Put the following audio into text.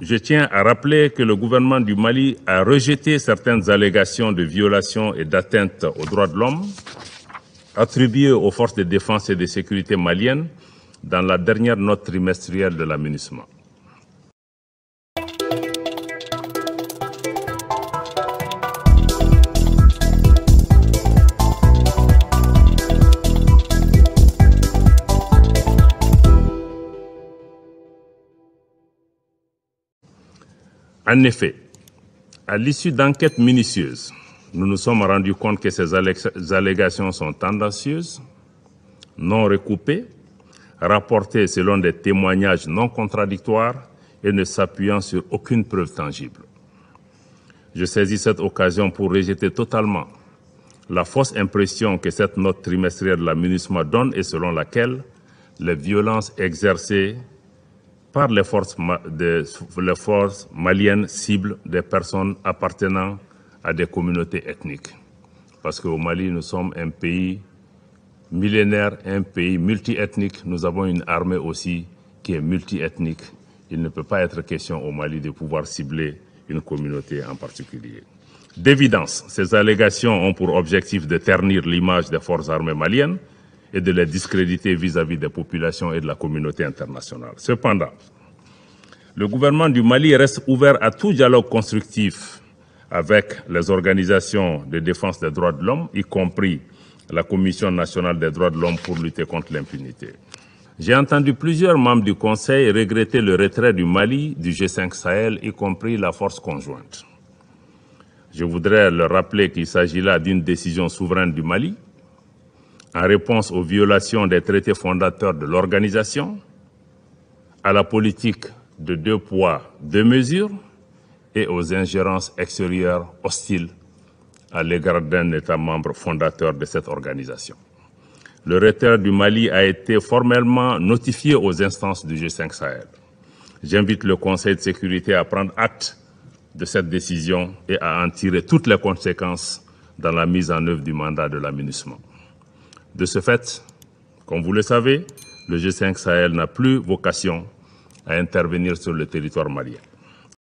je tiens à rappeler que le gouvernement du Mali a rejeté certaines allégations de violations et d'atteintes aux droits de l'homme attribuées aux forces de défense et de sécurité maliennes dans la dernière note trimestrielle de l'aménagement. En effet, à l'issue d'enquêtes minutieuses, nous nous sommes rendus compte que ces allégations sont tendancieuses, non recoupées, rapportées selon des témoignages non contradictoires et ne s'appuyant sur aucune preuve tangible. Je saisis cette occasion pour rejeter totalement la fausse impression que cette note trimestrielle de la MINUSMA donne et selon laquelle les violences exercées par les forces, maliennes ciblent des personnes appartenant à des communautés ethniques. Parce qu'au Mali, nous sommes un pays millénaire, un pays multiethnique. Nous avons une armée aussi qui est multiethnique. Il ne peut pas être question au Mali de pouvoir cibler une communauté en particulier. D'évidence, ces allégations ont pour objectif de ternir l'image des forces armées maliennes, et de les discréditer vis-à-vis des populations et de la communauté internationale. Cependant, le gouvernement du Mali reste ouvert à tout dialogue constructif avec les organisations de défense des droits de l'homme, y compris la Commission nationale des droits de l'homme pour lutter contre l'impunité. J'ai entendu plusieurs membres du Conseil regretter le retrait du Mali du G5 Sahel, y compris la force conjointe. Je voudrais leur rappeler qu'il s'agit là d'une décision souveraine du Mali en réponse aux violations des traités fondateurs de l'organisation, à la politique de deux poids, deux mesures et aux ingérences extérieures hostiles à l'égard d'un État membre fondateur de cette organisation. Le retrait du Mali a été formellement notifié aux instances du G5 Sahel. J'invite le Conseil de sécurité à prendre acte de cette décision et à en tirer toutes les conséquences dans la mise en œuvre du mandat de l'aménagement. De ce fait, comme vous le savez, le G5 Sahel n'a plus vocation à intervenir sur le territoire malien.